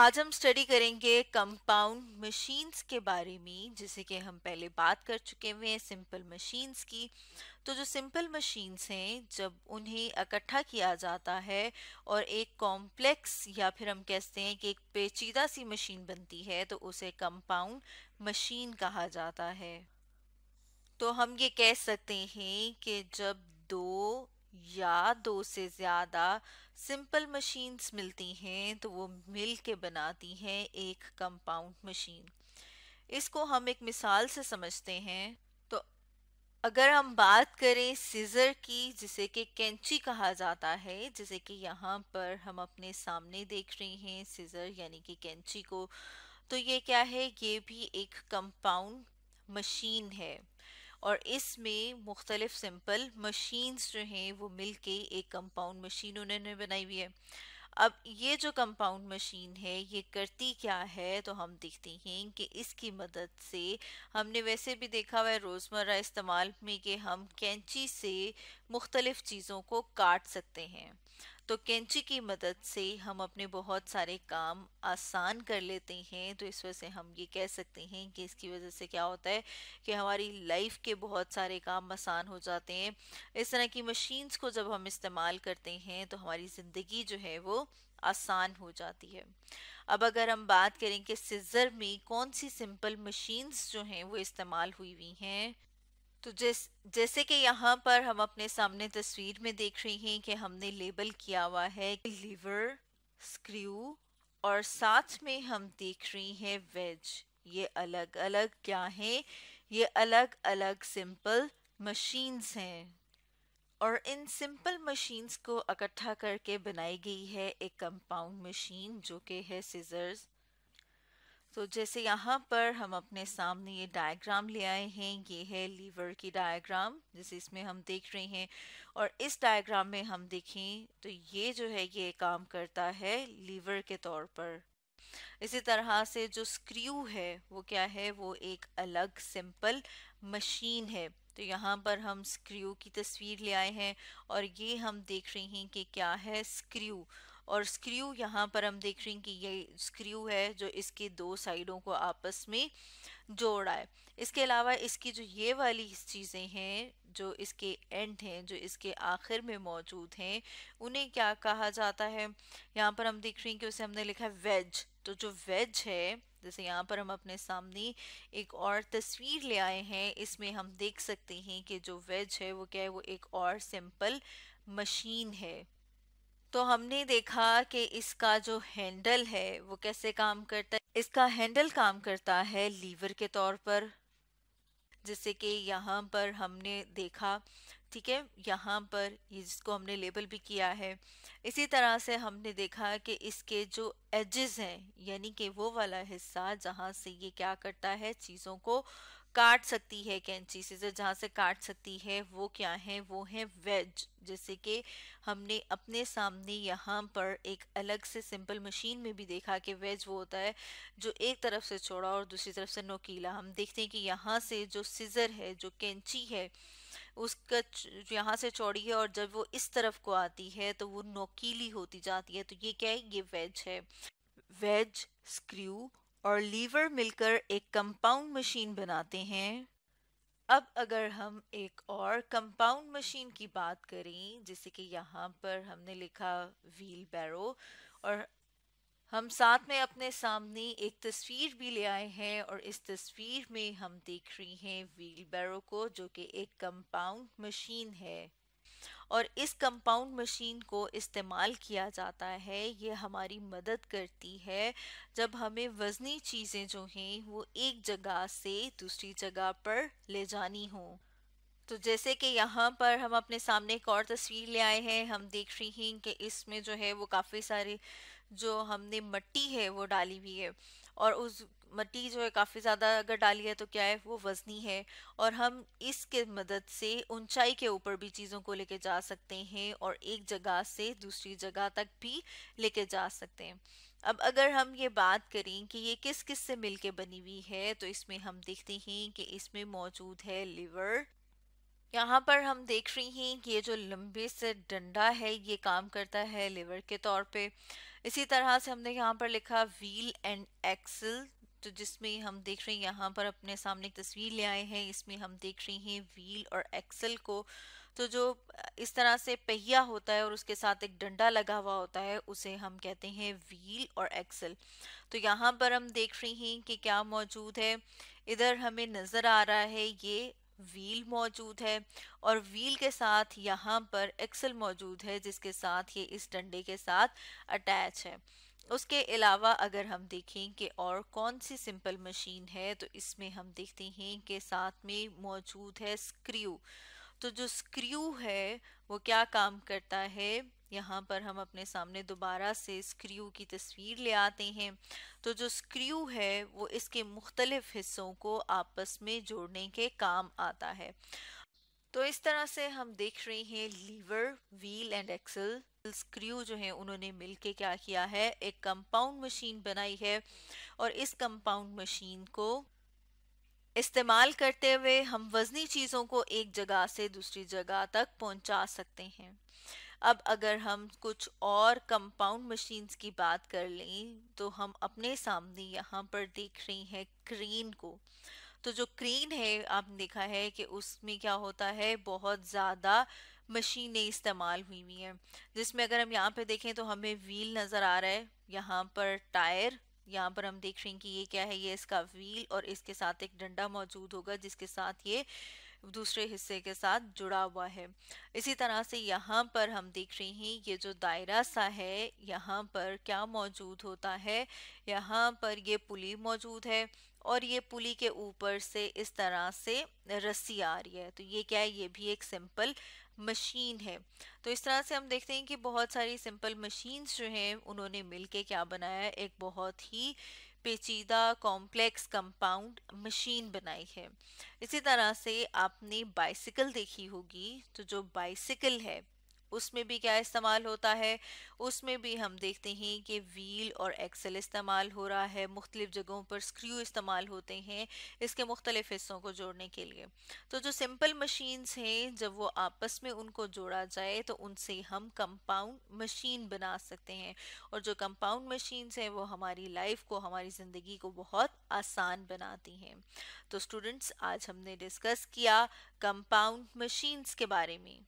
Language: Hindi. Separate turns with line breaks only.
आज हम स्टडी करेंगे कंपाउंड मशीन्स के बारे में जैसे कि हम पहले बात कर चुके हुए हैं सिंपल मशीन्स की तो जो सिंपल मशीन्स हैं जब उन्हें इकट्ठा किया जाता है और एक कॉम्प्लेक्स या फिर हम कहते हैं कि एक पेचीदा सी मशीन बनती है तो उसे कंपाउंड मशीन कहा जाता है तो हम ये कह सकते हैं कि जब दो या दो से ज़्यादा सिंपल मशीन्स मिलती हैं तो वो मिल के बनाती हैं एक कंपाउंड मशीन इसको हम एक मिसाल से समझते हैं तो अगर हम बात करें सीज़र की जिसे कि कैंची कहा जाता है जैसे कि यहाँ पर हम अपने सामने देख रहे हैं सीज़र यानी कि कैंची को तो ये क्या है ये भी एक कंपाउंड मशीन है और इसमें मुख्तलिफ सिंपल मशीन्स जो हैं वो मिल के एक कंपाउंड मशीन उन्होंने बनाई हुई है अब ये जो कंपाउंड मशीन है ये करती क्या है तो हम देखते हैं कि इसकी मदद से हमने वैसे भी देखा हुआ है रोज़मर्रा इस्तेमाल में कि हम कैंची से मुख्तलिफ़ चीज़ों को काट सकते हैं तो कैंची की मदद से हम अपने बहुत सारे काम आसान कर लेते हैं तो इस वजह से हम ये कह सकते हैं कि इसकी वजह से क्या होता है कि हमारी लाइफ के बहुत सारे काम आसान हो जाते हैं इस तरह की मशीन्स को जब हम इस्तेमाल करते हैं तो हमारी ज़िंदगी जो है वो आसान हो जाती है अब अगर हम बात करें कि सिज़र में कौन सी सिंपल मशीन्स जो हैं वो इस्तेमाल हुई हुई हैं तो जैस जैसे कि यहाँ पर हम अपने सामने तस्वीर में देख रहे हैं कि हमने लेबल किया हुआ है लीवर स्क्रू और साथ में हम देख रहे हैं वेज ये अलग अलग क्या है ये अलग अलग सिंपल मशीन्स हैं और इन सिंपल मशीन्स को इकट्ठा करके बनाई गई है एक कंपाउंड मशीन जो कि है सीजर्स तो जैसे यहाँ पर हम अपने सामने ये डायग्राम ले आए हैं ये है लीवर की डायग्राम जैसे इसमें हम देख रहे हैं और इस डायग्राम में हम देखें तो ये जो है ये काम करता है लीवर के तौर पर इसी तरह से जो स्क्रू है वो क्या है वो एक अलग सिंपल मशीन है तो यहाँ पर हम स्क्रू की तस्वीर ले आए हैं और ये हम देख रहे हैं कि क्या है स्क्रू और स्क्रू यहाँ पर हम देख रहे हैं कि ये स्क्रू है जो इसके दो साइडों को आपस में जोड़ा है इसके अलावा इसकी जो ये वाली चीज़ें हैं जो इसके एंड हैं जो इसके आखिर में मौजूद हैं उन्हें क्या कहा जाता है यहाँ पर हम देख रहे हैं कि उसे हमने लिखा है वेज तो जो वेज है जैसे यहाँ पर हम अपने सामने एक और तस्वीर ले आए हैं इसमें हम देख सकते हैं कि जो वेज है वो क्या है वो एक और सिंपल मशीन है तो हमने देखा कि इसका जो हैंडल है वो कैसे काम करता है इसका हैंडल काम करता है लीवर के तौर पर जैसे कि यहाँ पर हमने देखा ठीक है यहाँ पर जिसको हमने लेबल भी किया है इसी तरह से हमने देखा कि इसके जो एजेस हैं यानी कि वो वाला हिस्सा जहाँ से ये क्या करता है चीज़ों को काट सकती है कैंची सीजर जहाँ से काट सकती है वो क्या है वो है वेज जैसे कि हमने अपने सामने यहाँ पर एक अलग से सिंपल मशीन में भी देखा कि वेज वो होता है जो एक तरफ से चौड़ा और दूसरी तरफ से नोकीला हम देखते हैं कि यहाँ से जो सीजर है जो कैंची है उसका यहाँ से चौड़ी है और जब वो इस तरफ को आती है तो वो नोकीली होती जाती है तो ये क्या है ये वेज है वेज स्क्रू और लीवर मिलकर एक कंपाउंड मशीन बनाते हैं अब अगर हम एक और कंपाउंड मशीन की बात करें जैसे कि यहाँ पर हमने लिखा व्हील बैरो और हम साथ में अपने सामने एक तस्वीर भी ले आए हैं और इस तस्वीर में हम देख रही हैं व्हील बैरो को जो कि एक कंपाउंड मशीन है और इस कंपाउंड मशीन को इस्तेमाल किया जाता है ये हमारी मदद करती है जब हमें वज़नी चीज़ें जो हैं वो एक जगह से दूसरी जगह पर ले जानी हों तो जैसे कि यहाँ पर हम अपने सामने एक और तस्वीर ले आए हैं हम देख रही हैं कि इसमें जो है वो काफ़ी सारे जो हमने मट्टी है वो डाली हुई है और उस मट्टी जो है काफ़ी ज़्यादा अगर डाली है तो क्या है वो वज़नी है और हम इसके मदद से ऊंचाई के ऊपर भी चीज़ों को लेके जा सकते हैं और एक जगह से दूसरी जगह तक भी लेके जा सकते हैं अब अगर हम ये बात करें कि ये किस किस से मिल बनी हुई है तो इसमें हम देखते हैं कि इसमें मौजूद है लिवर यहाँ पर हम देख रही हैं कि ये जो लंबे से डंडा है ये काम करता है लिवर के तौर पे इसी तरह से हमने यहाँ पर लिखा व्हील एंड एक्सल तो जिसमें हम देख रहे हैं यहाँ पर अपने सामने एक तस्वीर ले आए हैं इसमें हम देख रहे हैं व्हील और एक्सल को तो जो इस तरह से पहिया होता है और उसके साथ एक डंडा लगा हुआ होता है उसे हम कहते हैं व्हील और एक्सल तो यहाँ पर हम देख रहे हैं कि क्या मौजूद है इधर हमें नज़र आ रहा है ये व्हील मौजूद है और व्हील के साथ यहाँ पर एक्सल मौजूद है जिसके साथ ये इस डंडे के साथ अटैच है उसके अलावा अगर हम देखें कि और कौन सी सिंपल मशीन है तो इसमें हम देखते हैं कि साथ में मौजूद है स्क्रू तो जो स्क्रू है वो क्या काम करता है यहाँ पर हम अपने सामने दोबारा से स्क्रू की तस्वीर ले आते हैं तो जो स्क्रू है वो इसके मुख्तलिफ हिस्सों को आपस में जोड़ने के काम आता है तो इस तरह से हम देख रहे हैं lever wheel and axle screw जो है उन्होंने मिलके क्या किया है एक कंपाउंड मशीन बनाई है और इस कंपाउंड मशीन को इस्तेमाल करते हुए हम वजनी चीज़ों को एक जगह से दूसरी जगह तक पहुंचा सकते हैं अब अगर हम कुछ और कंपाउंड मशीन्स की बात कर लें तो हम अपने सामने यहाँ पर देख रहे हैं क्रेन को तो जो क्रेन है आपने देखा है कि उसमें क्या होता है बहुत ज़्यादा मशीनें इस्तेमाल हुई हुई हैं जिसमें अगर हम यहाँ पे देखें तो हमें व्हील नज़र आ रहा है यहाँ पर टायर यहाँ पर हम देख रहे हैं कि ये क्या है ये इसका व्हील और इसके साथ एक डंडा मौजूद होगा जिसके साथ ये दूसरे हिस्से के साथ जुड़ा हुआ है इसी तरह से यहाँ पर हम देख रहे हैं ये जो दायरा सा है यहाँ पर क्या मौजूद होता है यहाँ पर ये पुली मौजूद है और ये पुली के ऊपर से इस तरह से रस्सी आ रही है तो ये क्या है ये भी एक सिंपल मशीन है तो इस तरह से हम देखते हैं कि बहुत सारी सिंपल मशीन्स जो हैं उन्होंने मिलके क्या बनाया एक बहुत ही पेचीदा कॉम्प्लेक्स कंपाउंड मशीन बनाई है इसी तरह से आपने बाइसिकल देखी होगी तो जो बाइसिकल है उसमें भी क्या इस्तेमाल होता है उसमें भी हम देखते हैं कि व्हील और एक्सेल इस्तेमाल हो रहा है मुख्तलिफ जगहों पर स्क्रू इस्तेमाल होते हैं इसके मुख्तलिफ हिस्सों को जोड़ने के लिए तो जो सिंपल मशीन्स हैं जब वो आपस में उनको जोड़ा जाए तो उनसे हम कंपाउंड मशीन बना सकते हैं और जो कंपाउंड मशीन्स हैं वो हमारी लाइफ को हमारी ज़िंदगी को बहुत आसान बनाती हैं तो स्टूडेंट्स आज हमने डिस्कस किया कंपाउंड मशीन्स के बारे में